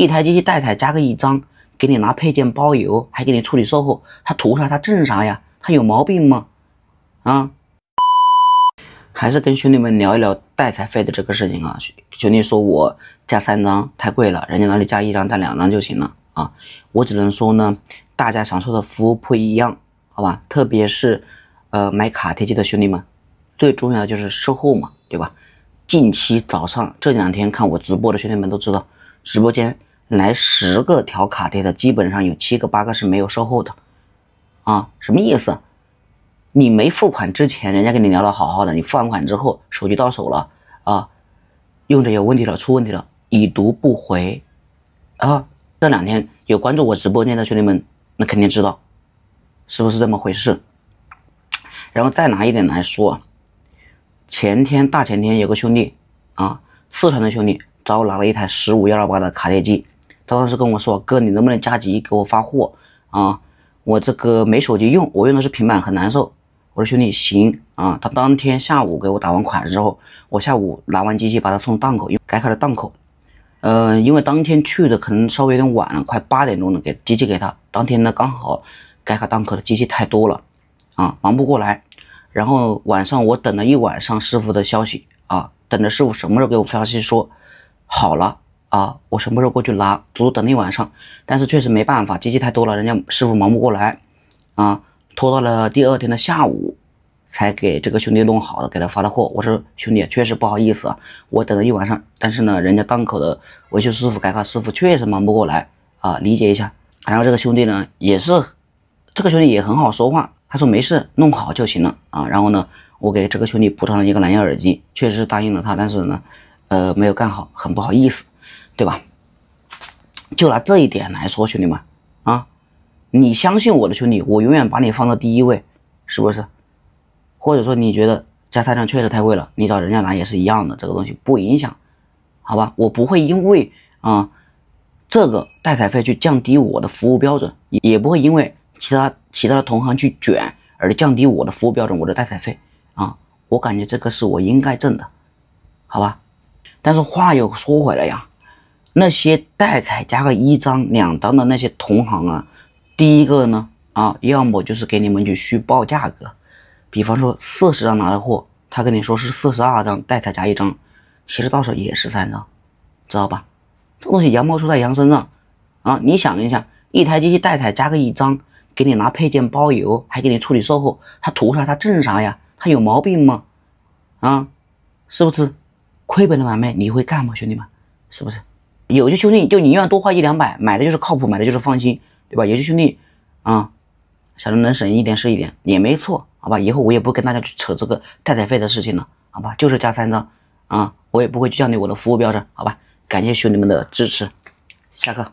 一台机器带彩加个一张，给你拿配件包邮，还给你处理售后。他图啥？他挣啥呀？他有毛病吗？啊？还是跟兄弟们聊一聊代彩费的这个事情啊。兄弟说我加三张太贵了，人家那里加一张加两张就行了啊。我只能说呢，大家享受的服务不一样，好吧？特别是，呃，买卡贴机的兄弟们，最重要的就是售后嘛，对吧？近期早上这两天看我直播的兄弟们都知道，直播间。来十个调卡贴的，基本上有七个八个是没有售后的，啊，什么意思？你没付款之前，人家跟你聊的好好的，你付完款之后，手机到手了啊，用着有问题了，出问题了，已读不回，啊，这两天有关注我直播间的兄弟们，那肯定知道，是不是这么回事？然后再拿一点来说，前天大前天有个兄弟啊，四川的兄弟找我拿了一台十五幺二八的卡贴机。他当时跟我说：“哥，你能不能加急给我发货啊？我这个没手机用，我用的是平板，很难受。”我说：“兄弟，行啊。”他当天下午给我打完款之后，我下午拿完机器把他送档口，因为改卡了档口。嗯，因为当天去的可能稍微有点晚，了，快八点钟了，给机器给他。当天呢，刚好改卡档口的机器太多了，啊，忙不过来。然后晚上我等了一晚上师傅的消息啊，等着师傅什么时候给我发消息说好了。啊！我什么时候过去拿？足足等了一晚上，但是确实没办法，机器太多了，人家师傅忙不过来，啊，拖到了第二天的下午才给这个兄弟弄好了，给他发了货。我说兄弟，确实不好意思啊，我等了一晚上，但是呢，人家档口的维修师傅，改卡师傅确实忙不过来啊，理解一下。然后这个兄弟呢，也是，这个兄弟也很好说话，他说没事，弄好就行了啊。然后呢，我给这个兄弟补偿了一个蓝牙耳机，确实是答应了他，但是呢，呃，没有干好，很不好意思。对吧？就拿这一点来说，兄弟们啊，你相信我的兄弟，我永远把你放到第一位，是不是？或者说你觉得加菜量确实太贵了，你找人家拿也是一样的，这个东西不影响，好吧？我不会因为啊这个代采费去降低我的服务标准，也也不会因为其他其他的同行去卷而降低我的服务标准，我的代采费啊，我感觉这个是我应该挣的，好吧？但是话又说回来呀。那些代采加个一张两张的那些同行啊，第一个呢啊，要么就是给你们去虚报价格，比方说四十张拿的货，他跟你说是四十二张代采加一张，其实到手也是三张，知道吧？这东西羊毛出在羊身上啊！你想一想，一台机器代采加个一张，给你拿配件包邮，还给你处理售后，他图啥？他挣啥呀？他有毛病吗？啊，是不是？亏本的买卖你会干吗？兄弟们，是不是？有些兄弟就宁愿多花一两百，买的就是靠谱，买的就是放心，对吧？有些兄弟啊，想着能省一点是一点也没错，好吧？以后我也不跟大家去扯这个太太费的事情了，好吧？就是加三张啊，我也不会去降低我的服务标准，好吧？感谢兄弟们的支持，下课。